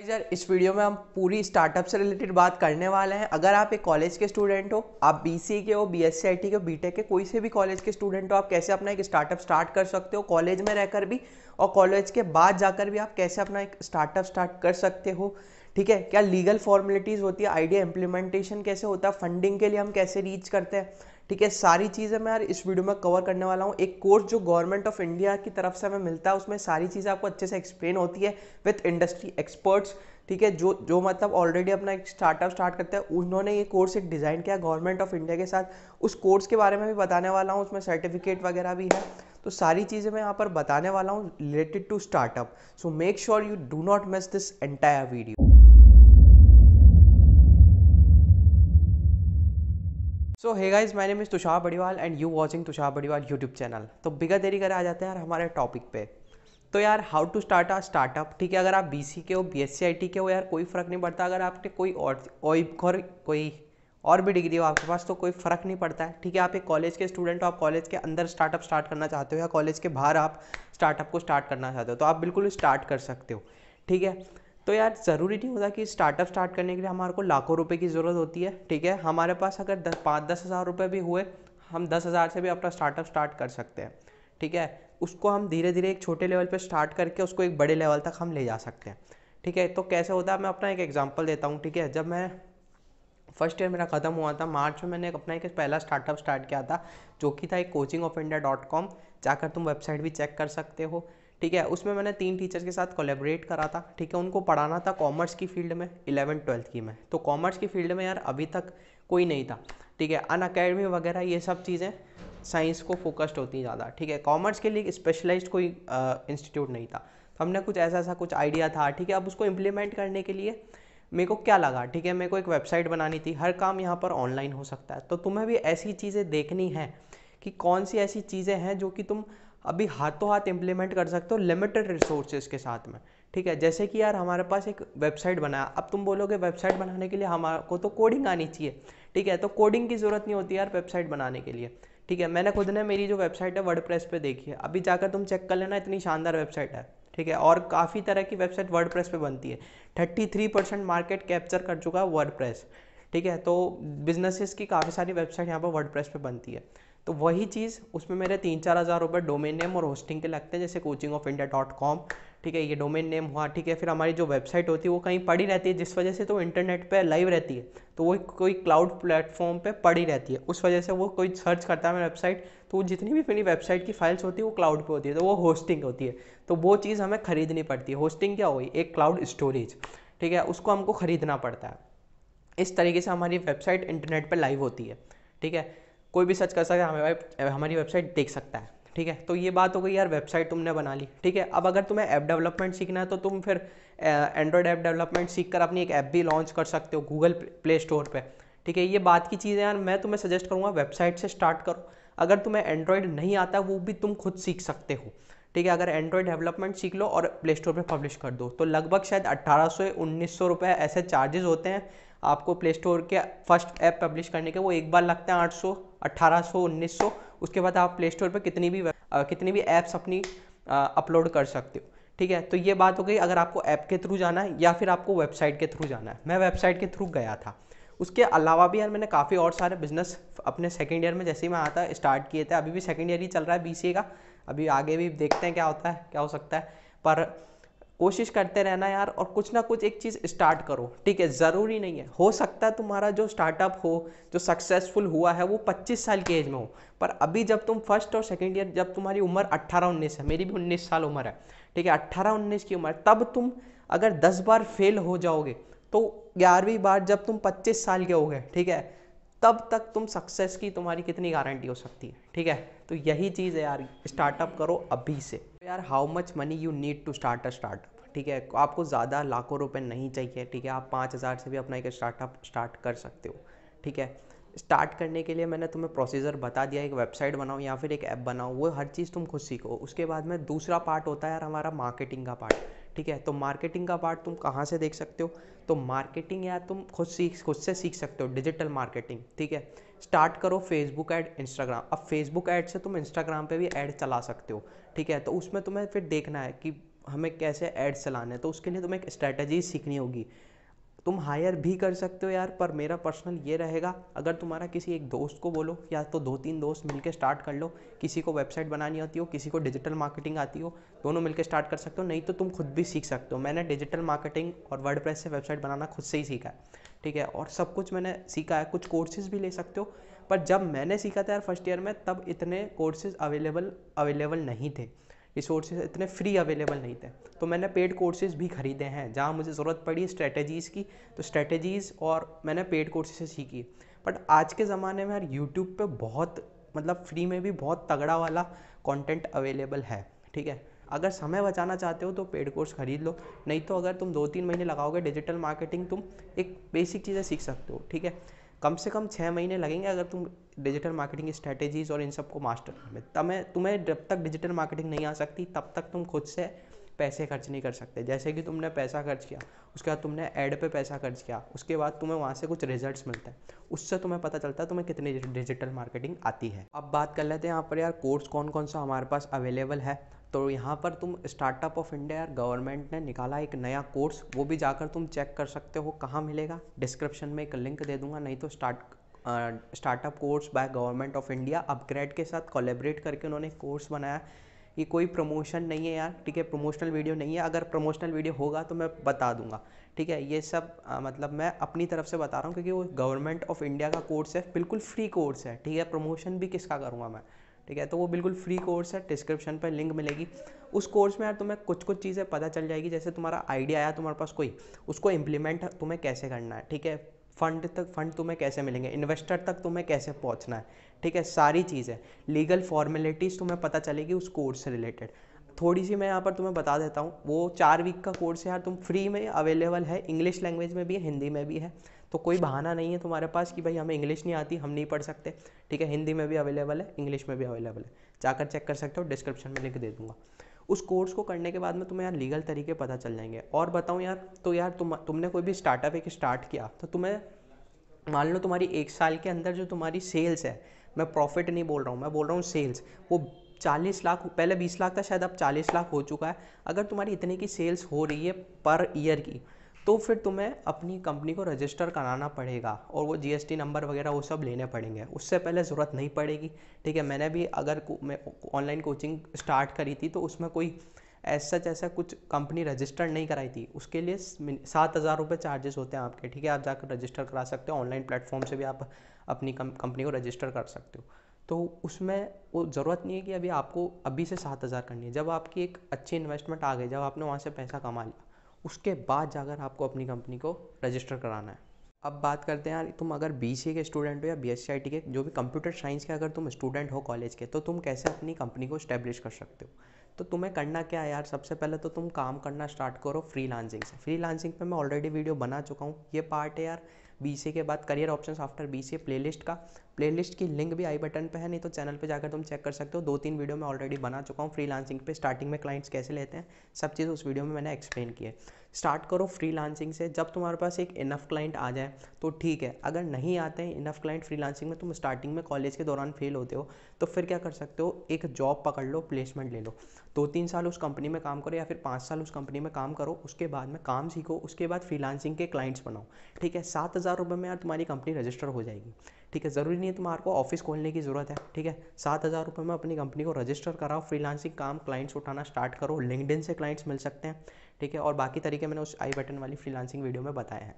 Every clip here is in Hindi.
सर इस वीडियो में हम पूरी स्टार्टअप से रिलेटेड बात करने वाले हैं अगर आप एक कॉलेज के स्टूडेंट हो आप बीसी के हो बीएससी के हो बीटेक के कोई से भी कॉलेज के स्टूडेंट हो आप कैसे अपना एक स्टार्टअप स्टार्ट कर सकते हो कॉलेज में रहकर भी और कॉलेज के बाद जाकर भी आप कैसे अपना एक स्टार्टअप स्टार्ट कर सकते हो ठीक है क्या लीगल फॉर्मेलिटीज़ होती है आइडिया इम्प्लीमेंटेशन कैसे होता है फंडिंग के लिए हम कैसे रीच करते हैं ठीक है सारी चीज़ें मैं यार इस वीडियो में कवर करने वाला हूँ एक कोर्स जो गवर्नमेंट ऑफ इंडिया की तरफ से हमें मिलता है उसमें सारी चीज़ें आपको अच्छे से एक्सप्लेन होती है विथ इंडस्ट्री एक्सपर्ट्स ठीक है जो जो मतलब ऑलरेडी अपना एक स्टार्टअप स्टार्ट करते हैं उन्होंने ये कोर्स एक डिज़ाइन किया गवर्नमेंट ऑफ इंडिया के साथ उस कोर्स के बारे में भी बताने वाला हूँ उसमें सर्टिफिकेट वगैरह भी है तो सारी चीज़ें मैं यहाँ पर बताने वाला हूँ related to startup so make sure you do not miss this entire video so hey guys my name is Tushar Badiwal and you watching Tushar Badiwal YouTube channel तो बिगा देरी कर आ जाते हैं यार हमारे टॉपिक पे तो यार how to start a startup ठीक है अगर आप बी के हो बी के हो यार कोई फ़र्क नहीं पड़ता अगर आपके कोई और और कोई और भी डिग्री हो आपके पास तो कोई फ़र्क नहीं पड़ता है ठीक है आप एक कॉलेज के स्टूडेंट हो आप कॉलेज के अंदर स्टार्टअप स्टार्ट करना चाहते हो या कॉलेज के बाहर आप स्टार्टअप को स्टार्ट करना चाहते हो तो आप बिल्कुल स्टार्ट कर सकते हो ठीक है तो यार ज़रूरी नहीं होता कि स्टार्टअप स्टार्ट करने के लिए हमारे को लाखों रुपए की ज़रूरत होती है ठीक है हमारे पास अगर दस पाँच दस हज़ार रुपये भी हुए हम दस हज़ार से भी अपना स्टार्टअप स्टार्ट कर सकते हैं ठीक है उसको हम धीरे धीरे एक छोटे लेवल पर स्टार्ट करके उसको एक बड़े लेवल तक हम ले जा सकते हैं ठीक है तो कैसे होता है मैं अपना एक एग्जाम्पल देता हूँ ठीक है जब मैं फर्स्ट ईयर मेरा ख़त्म हुआ था मार्च में मैंने अपना एक पहला स्टार्टअप स्टार्ट किया था जो कि था एक coaching of India dot com जाकर तुम वेबसाइट भी चेक कर सकते हो ठीक है उसमें मैंने तीन टीचर्स के साथ कोलेबरेट करा था ठीक है उनको पढ़ाना था कॉमर्स की फील्ड में इलेवन ट्वेल्थ की में तो कॉमर्स की फील्ड में यार अभी तक कोई नहीं था ठीक है अन अकेडमी वगैरह ये सब चीज़ें साइंस को फोकस्ड होती हैं ज़्यादा ठीक है कॉमर्स के लिए स्पेशलाइज्ड कोई इंस्टीट्यूट नहीं था तो हमने कुछ ऐसा ऐसा कुछ आइडिया था ठीक है अब उसको इम्प्लीमेंट करने के लिए मेरे को क्या लगा ठीक है मेरे को एक वेबसाइट बनानी थी हर काम यहाँ पर ऑनलाइन हो सकता है तो तुम्हें भी ऐसी चीज़ें देखनी है कि कौन सी ऐसी चीज़ें हैं जो कि तुम अभी हाथों हाथ इम्प्लीमेंट कर सकते हो लिमिटेड रिसोर्सेज के साथ में ठीक है जैसे कि यार हमारे पास एक वेबसाइट बनाया अब तुम बोलोगे वेबसाइट बनाने के लिए हमारे को तो कोडिंग आनी चाहिए ठीक है तो कोडिंग की ज़रूरत नहीं होती यार वेबसाइट बनाने के लिए ठीक है मैंने खुद ने मेरी जो वेबसाइट है वर्ड पर देखी है अभी जाकर तुम चेक कर लेना इतनी शानदार वेबसाइट है ठीक है और काफ़ी तरह की वेबसाइट वर्ड पर बनती है thirty three percent market capture कर चुका है वर्ड ठीक है तो बिजनेसेस की काफ़ी सारी वेबसाइट यहाँ पर वर्ड पर बनती है तो वही चीज़ उसमें मेरे तीन चार हज़ार रुपये डोमेन नेम और होस्टिंग के लगते हैं जैसे coaching of India dot com ठीक है ये डोमेन नेम हुआ ठीक है फिर हमारी जो वेबसाइट होती है वो कहीं पड़ी रहती है जिस वजह से तो इंटरनेट पे लाइव रहती है तो वो कोई क्लाउड प्लेटफॉर्म पे पड़ी रहती है उस वजह से वो कोई सर्च करता है मेरी वेबसाइट तो वो जितनी भी मेरी वेबसाइट की फाइल्स होती है वो क्लाउड पे होती है तो वो होस्टिंग होती है तो वो चीज़ हमें खरीदनी पड़ती है होस्टिंग क्या हुई एक क्लाउड स्टोरेज ठीक है उसको हमको खरीदना पड़ता है इस तरीके से हमारी वेबसाइट इंटरनेट पर लाइव होती है ठीक है कोई भी सर्च कर सकता है हमारे हमारी वेबसाइट देख सकता है ठीक है तो ये बात हो गई यार वेबसाइट तुमने बना ली ठीक है अब अगर तुम्हें ऐप डेवलपमेंट सीखना है तो तुम फिर एंड्रॉयड ऐप डेवलपमेंट सीख कर अपनी एक ऐप भी लॉन्च कर सकते हो गूगल प्ले स्टोर पर ठीक है ये बात की चीज़ है यार मैं तुम्हें सजेस्ट करूँगा वेबसाइट से स्टार्ट करो अगर तुम्हें एंड्रॉयड नहीं आता वो भी तुम खुद सीख सकते हो ठीक है अगर एंड्रॉयड डेवलपमेंट सीख लो और प्ले स्टोर पर पब्लिश कर दो तो लगभग शायद अट्ठारह सौ उन्नीस सौ रुपये ऐसे चार्जेस होते हैं आपको प्ले स्टोर के फर्स्ट ऐप पब्लिश करने के वो एक बार लगते हैं आठ सौ अट्ठारह सौ उन्नीस सौ उसके बाद आप प्ले स्टोर पर कितनी भी आ, कितनी भी ऐप्स अपनी अपलोड कर सकते हो ठीक है तो ये बात हो गई अगर आपको ऐप के थ्रू जाना है या फिर आपको वेबसाइट के थ्रू जाना है मैं वेबसाइट के थ्रू गया था उसके अलावा भी यार मैंने काफ़ी और सारे बिजनेस अपने सेकेंड ईयर में जैसे ही मैं आता स्टार्ट किए थे अभी भी सेकेंड ईयर ही चल रहा है बी का अभी आगे भी देखते हैं क्या होता है क्या हो सकता है पर कोशिश करते रहना यार और कुछ ना कुछ एक चीज़ स्टार्ट करो ठीक है ज़रूरी नहीं है हो सकता है तुम्हारा जो स्टार्टअप हो जो सक्सेसफुल हुआ है वो 25 साल की एज में हो पर अभी जब तुम फर्स्ट और सेकेंड ईयर जब तुम्हारी उम्र 18 उन्नीस है मेरी भी 19 साल उम्र है ठीक है 18 उन्नीस की उम्र तब तुम अगर 10 बार फेल हो जाओगे तो ग्यारहवीं बार जब तुम पच्चीस साल के हो गए ठीक है तब तक तुम सक्सेस की तुम्हारी कितनी गारंटी हो सकती है ठीक है तो यही चीज़ है यार स्टार्टअप करो अभी से तो यार how much money you need to start a startup ठीक है आपको ज़्यादा लाखों रुपए नहीं चाहिए ठीक है आप पाँच हज़ार से भी अपना एक स्टार्टअप स्टार्ट कर सकते हो ठीक है स्टार्ट करने के लिए मैंने तुम्हें प्रोसीजर बता दिया एक वेबसाइट बनाओ या फिर एक ऐप बनाओ वो हर चीज़ तुम खुद सीखो उसके बाद में दूसरा पार्ट होता है यार हमारा मार्केटिंग का पार्ट ठीक है तो मार्केटिंग का पार्ट तुम कहाँ से देख सकते हो तो मार्केटिंग यार तुम खुद सीख खुद से सीख सकते हो डिजिटल मार्केटिंग ठीक है स्टार्ट करो फेसबुक ऐड इंस्टाग्राम अब फेसबुक ऐड से तुम इंस्टाग्राम पे भी ऐड चला सकते हो ठीक है तो उसमें तुम्हें फिर देखना है कि हमें कैसे एड्स चलाने हैं तो उसके लिए तुम्हें एक स्ट्रैटेजी सीखनी होगी तुम हायर भी कर सकते हो यार पर मेरा पर्सनल ये रहेगा अगर तुम्हारा किसी एक दोस्त को बोलो या तो दो तीन दोस्त मिलके स्टार्ट कर लो किसी को वेबसाइट बनानी आती हो किसी को डिजिटल मार्केटिंग आती हो दोनों मिलके स्टार्ट कर सकते हो नहीं तो तुम खुद भी सीख सकते हो मैंने डिजिटल मार्केटिंग और वर्ड से वेबसाइट बनाना खुद से ही सीखा है ठीक है और सब कुछ मैंने सीखा है कुछ कोर्सेज भी ले सकते हो पर जब मैंने सीखा था यार फर्स्ट ईयर में तब इतने कोर्सेज अवेलेबल अवेलेबल नहीं थे रिसोर्सेज इतने फ्री अवेलेबल नहीं थे तो मैंने पेड कोर्सेज़ भी ख़रीदे हैं जहाँ मुझे ज़रूरत पड़ी स्ट्रेटजीज़ की तो स्ट्रेटजीज़ और मैंने पेड कोर्सेज से सीखी बट आज के ज़माने में यार यूट्यूब पर बहुत मतलब फ्री में भी बहुत तगड़ा वाला कंटेंट अवेलेबल है ठीक है अगर समय बचाना चाहते हो तो पेड कोर्स खरीद लो नहीं तो अगर तुम दो तीन महीने लगाओगे डिजिटल मार्केटिंग तुम एक बेसिक चीज़ें सीख सकते हो ठीक है कम से कम छः महीने लगेंगे अगर तुम डिजिटल मार्केटिंग स्ट्रेटेजीज और इन सबको मास्टर में तब तुम्हें जब तक डिजिटल मार्केटिंग नहीं आ सकती तब तक तुम खुद से पैसे खर्च नहीं कर सकते जैसे कि तुमने पैसा खर्च किया उसके बाद तुमने ऐड पे पैसा खर्च किया उसके बाद तुम्हें वहाँ से कुछ रिजल्ट्स मिलते हैं उससे तुम्हें पता चलता है तुम्हें कितनी डिजिटल मार्केटिंग आती है अब बात कर लेते हैं यहाँ पर यार कोर्स कौन कौन सा हमारे पास अवेलेबल है तो यहाँ पर तुम स्टार्टअप ऑफ इंडिया यार गवर्नमेंट ने निकाला एक नया कोर्स वो भी जाकर तुम चेक कर सकते हो कहाँ मिलेगा डिस्क्रिप्शन में एक लिंक दे दूंगा नहीं तो start startup course by government of India upGrad के साथ कोलेबरेट करके उन्होंने कोर्स बनाया ये कोई प्रमोशन नहीं है यार ठीक है प्रमोशनल वीडियो नहीं है अगर प्रमोशनल वीडियो होगा तो मैं बता दूंगा ठीक है ये सब आ, मतलब मैं अपनी तरफ से बता रहा हूँ क्योंकि वो गवर्नमेंट ऑफ इंडिया का कोर्स है बिल्कुल फ्री कोर्स है ठीक है प्रमोशन भी किसका करूँगा मैं ठीक है तो वो बिल्कुल फ्री कोर्स है डिस्क्रिप्शन पर लिंक मिलेगी उस कोर्स में यार तुम्हें कुछ कुछ चीज़ें पता चल जाएगी जैसे तुम्हारा आइडिया आया तुम्हारे पास कोई उसको इम्प्लीमेंट तुम्हें कैसे करना है ठीक है फंड तक फंड तुम्हें कैसे मिलेंगे इन्वेस्टर तक तुम्हें कैसे पहुंचना है ठीक है सारी चीज़ें लीगल फॉर्मेलिटीज़ तुम्हें पता चलेगी उस कोर्स से रिलेटेड थोड़ी सी मैं यहाँ पर तुम्हें बता देता हूँ वो चार वीक का कोर्स यार तुम फ्री में अवेलेबल है इंग्लिश लैंग्वेज में भी है हिंदी में भी है तो कोई बहाना नहीं है तुम्हारे पास कि भाई हमें इंग्लिश नहीं आती हम नहीं पढ़ सकते ठीक है हिंदी में भी अवेलेबल है इंग्लिश में भी अवेलेबल है जाकर चेक कर सकते हो डिस्क्रिप्शन में लिंक दे दूँगा उस कोर्स को करने के बाद में तुम्हें यार लीगल तरीके पता चल जाएंगे और बताऊँ यार तो यार तुम तुमने कोई भी स्टार्टअप एक स्टार्ट किया तो तुम्हें मान लो तुम्हारी एक साल के अंदर जो तुम्हारी सेल्स है मैं प्रॉफिट नहीं बोल रहा हूँ मैं बोल रहा हूँ सेल्स वो चालीस लाख पहले बीस लाख था शायद अब चालीस लाख हो चुका है अगर तुम्हारी इतने की सेल्स हो रही है पर ईयर की तो फिर तुम्हें अपनी कंपनी को रजिस्टर कराना पड़ेगा और वो जीएसटी नंबर वगैरह वो सब लेने पड़ेंगे उससे पहले ज़रूरत नहीं पड़ेगी ठीक है मैंने भी अगर मैं ऑनलाइन कोचिंग स्टार्ट करी थी तो उसमें कोई ऐसा जैसा कुछ कंपनी रजिस्टर नहीं कराई थी उसके लिए सात हज़ार रुपये चार्जेस होते हैं आपके ठीक है आप जाकर रजिस्टर करा सकते हो ऑनलाइन प्लेटफॉर्म से भी आप अपनी कंपनी को रजिस्टर कर सकते हो तो उसमें वो ज़रूरत नहीं है कि अभी आपको अभी से सात हज़ार करनी है जब आपकी एक अच्छी इन्वेस्टमेंट आ गई जब आपने वहाँ से पैसा कमा लिया उसके बाद जाकर आपको अपनी कंपनी को रजिस्टर कराना है अब बात करते हैं यार तुम अगर बी के स्टूडेंट हो या बी एस के जो भी कंप्यूटर साइंस के अगर तुम स्टूडेंट हो कॉलेज के तो तुम कैसे अपनी कंपनी को स्टैब्लिश कर सकते हो तो तुम्हें करना क्या है यार सबसे पहले तो तुम काम करना स्टार्ट करो फ्री लांसिंग से फ्री लांसिंग पर मैं ऑलरेडी वीडियो बना चुका हूँ ये पार्ट है यार बी के बाद career option after B C playlist का प्लेलिस्ट की लिंक भी आई बटन पे है नहीं तो चैनल पे जाकर तुम चेक कर सकते हो दो तीन वीडियो में ऑलरेडी बना चुका हूँ फ्रीलांसिंग पे स्टार्टिंग में क्लाइंट्स कैसे लेते हैं सब चीज़ उस वीडियो में मैंने एक्सप्लेन की है स्टार्ट करो फ्रीलांसिंग से जब तुम्हारे पास एक इनफ क्लाइंट आ जाए तो ठीक है अगर नहीं आते हैं इनफ क्लाइंट फ्रीलांसिंग में तुम स्टार्टिंग में कॉलेज के दौरान फेल होते हो तो फिर क्या कर सकते हो एक जॉब पकड़ लो प्लेसमेंट ले लो दो तीन साल उस कंपनी में काम करो या फिर पाँच साल उस कंपनी में काम करो उसके बाद में काम सीखो उसके बाद फ्रीलांसिंग के क्लाइंट्स बनाओ ठीक है सात हज़ार रुपये में यार तुम्हारी कंपनी रजिस्टर हो जाएगी ठीक है ज़रूरी नहीं है तुम्हारे को ऑफिस खोलने की ज़रूरत है ठीक है सात हज़ार रुपये में अपनी कंपनी को रजिस्टर कराओ फ्रीलांसिंग काम क्लाइंट्स उठाना स्टार्ट करो लिंकड से क्लाइंट्स मिल सकते हैं ठीक है और बाकी तरीके मैंने उस आई बटन वाली फ्रीलांसिंग वीडियो में बताया है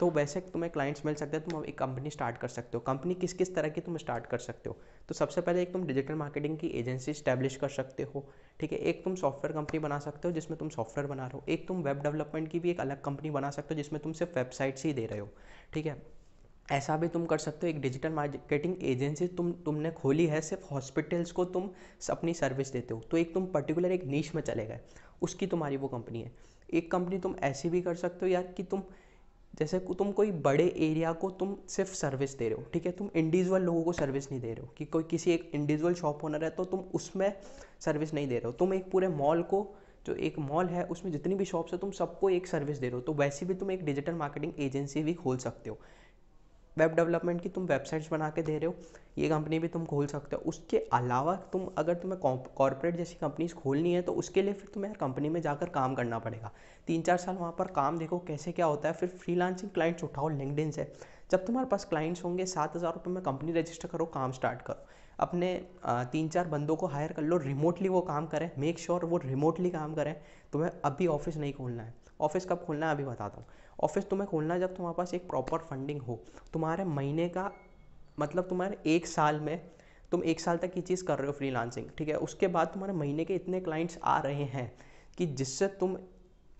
तो वैसे तुम्हें क्लाइंट्स मिल सकते हैं तुम एक कंपनी स्टार्ट कर सकते हो कंपनी किस किस तरह की तुम स्टार्ट कर सकते हो तो सबसे पहले एक तुम डिजिटल मार्केटिंग की एजेंसी स्टैब्लिश कर सकते हो ठीक है एक तुम सॉफ्टवेयर कंपनी बना सकते हो जिसमें तुम सॉफ्टवेयर बना रहे हो एक तुम वेब डेवलपमेंट की भी एक अलग कंपनी बना सकते हो जिसमें तुम सिर्फ वेबसाइट्स ही दे रहे हो ठीक है ऐसा भी तुम कर सकते हो एक डिजिटल मार्केटिंग एजेंसी तुम तुमने खोली है सिर्फ हॉस्पिटल्स को तुम अपनी सर्विस देते हो तो एक तुम पर्टिकुलर एक नीच में चले गए उसकी तुम्हारी वो कंपनी है एक कंपनी तुम ऐसी भी कर सकते हो यार कि तुम जैसे तुम कोई बड़े एरिया को तुम सिर्फ सर्विस दे रहे हो ठीक है तुम इंडिविजुअल लोगों को सर्विस नहीं दे रहे हो कि कोई किसी एक इंडिविजुअल शॉप ओनर है तो तुम उसमें सर्विस नहीं दे रहे हो तुम एक पूरे मॉल को जो एक मॉल है उसमें जितनी भी शॉप्स है तुम सबको एक सर्विस दे रहे हो तो वैसे भी तुम एक डिजिटल मार्केटिंग एजेंसी भी खोल सकते हो वेब डेवलपमेंट की तुम वेबसाइट्स बना के दे रहे हो ये कंपनी भी तुम खोल सकते हो उसके अलावा तुम अगर तुम्हें कॉरपोरेट जैसी कंपनीज खोलनी है तो उसके लिए फिर तुम्हें कंपनी में जाकर काम करना पड़ेगा तीन चार साल वहाँ पर काम देखो कैसे क्या होता है फिर फ्रीलांसिंग क्लाइंट्स उठाओ लिंकडिन से जब तुम्हारे पास क्लाइंट्स होंगे सात हज़ार रुपये में कंपनी रजिस्टर करो काम स्टार्ट करो अपने तीन चार बंदों को हायर कर लो रिमोटली वो काम करें मेक श्योर sure वो रिमोटली काम करें तुम्हें अभी ऑफिस नहीं खोलना है ऑफिस कब खोलना है अभी बताता हूँ ऑफिस तुम्हें खोलना है जब तुम्हारे पास एक प्रॉपर फंडिंग हो तुम्हारे महीने का मतलब तुम्हारे एक साल में तुम एक साल तक ये चीज़ कर रहे हो फ्रीलांसिंग ठीक है उसके बाद तुम्हारे महीने के इतने क्लाइंट्स आ रहे हैं कि जिससे तुम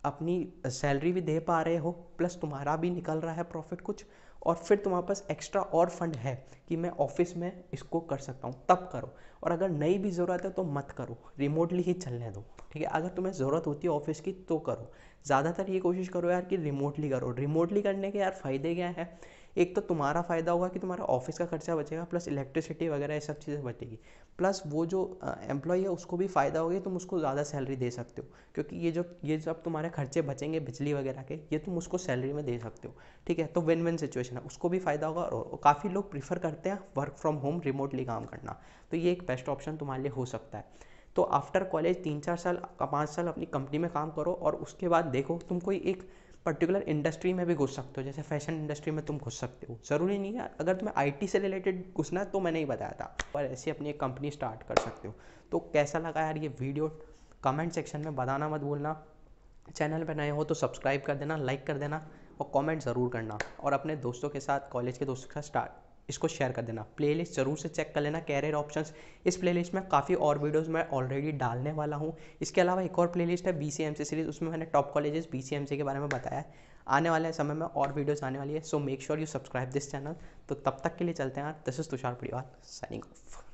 अपनी सैलरी भी दे पा रहे हो प्लस तुम्हारा भी निकल रहा है प्रॉफिट कुछ और फिर तुम्हारे पास एक्स्ट्रा और फंड है कि मैं ऑफिस में इसको कर सकता हूँ तब करो और अगर नई भी ज़रूरत है तो मत करो रिमोटली ही चलने दो ठीक है अगर तुम्हें ज़रूरत होती है ऑफिस की तो करो ज़्यादातर ये कोशिश करो यार कि रिमोटली करो रिमोटली करने के यार फ़ायदे क्या हैं एक तो तुम्हारा फ़ायदा होगा कि तुम्हारा ऑफिस का खर्चा बचेगा प्लस इलेक्ट्रिसिटी वगैरह ये सब चीज़ें बचेगी प्लस वो जो एम्प्लॉय है उसको भी फ़ायदा होगा तुम उसको ज़्यादा सैलरी दे सकते हो क्योंकि ये जो ये जब तुम्हारे खर्चे बचेंगे बिजली वगैरह के ये तुम उसको सैलरी में दे सकते हो ठीक है तो विन विन सिचुएशन है उसको भी फ़ायदा होगा और काफ़ी लोग प्रीफर करते हैं वर्क फ्रॉम होम रिमोटली काम करना तो ये एक बेस्ट ऑप्शन तुम्हारे लिए हो सकता है तो आफ्टर कॉलेज तीन चार साल पाँच साल अपनी कंपनी में काम करो और उसके बाद देखो तुम कोई एक पर्टिकुलर इंडस्ट्री में भी घुस सकते हो जैसे फैशन इंडस्ट्री में तुम घुस सकते हो ज़रूरी नहीं है अगर तुम्हें आईटी से रिलेटेड घुसना तो मैंने ही बताया था पर ऐसे अपनी एक कंपनी स्टार्ट कर सकते हो तो कैसा लगा यार ये वीडियो कमेंट सेक्शन में बताना मत भूलना चैनल पर नए हो तो सब्सक्राइब कर देना लाइक कर देना और कमेंट ज़रूर करना और अपने दोस्तों के साथ कॉलेज के दोस्तों के साथ स्टार्ट इसको शेयर कर देना प्लेलिस्ट ज़रूर से चेक कर लेना कैरियर ऑप्शंस इस प्लेलिस्ट में काफ़ी और वीडियोस मैं ऑलरेडी डालने वाला हूँ इसके अलावा एक और प्लेलिस्ट है बी सीरीज़ उसमें मैंने टॉप कॉलेजेस बी के बारे में बताया आने वाले समय में और वीडियोस आने वाली है so make sure you subscribe this channel तो तब तक के लिए चलते हैं यार दिस इज़ तुषार परिवार साइनिंग ऑफ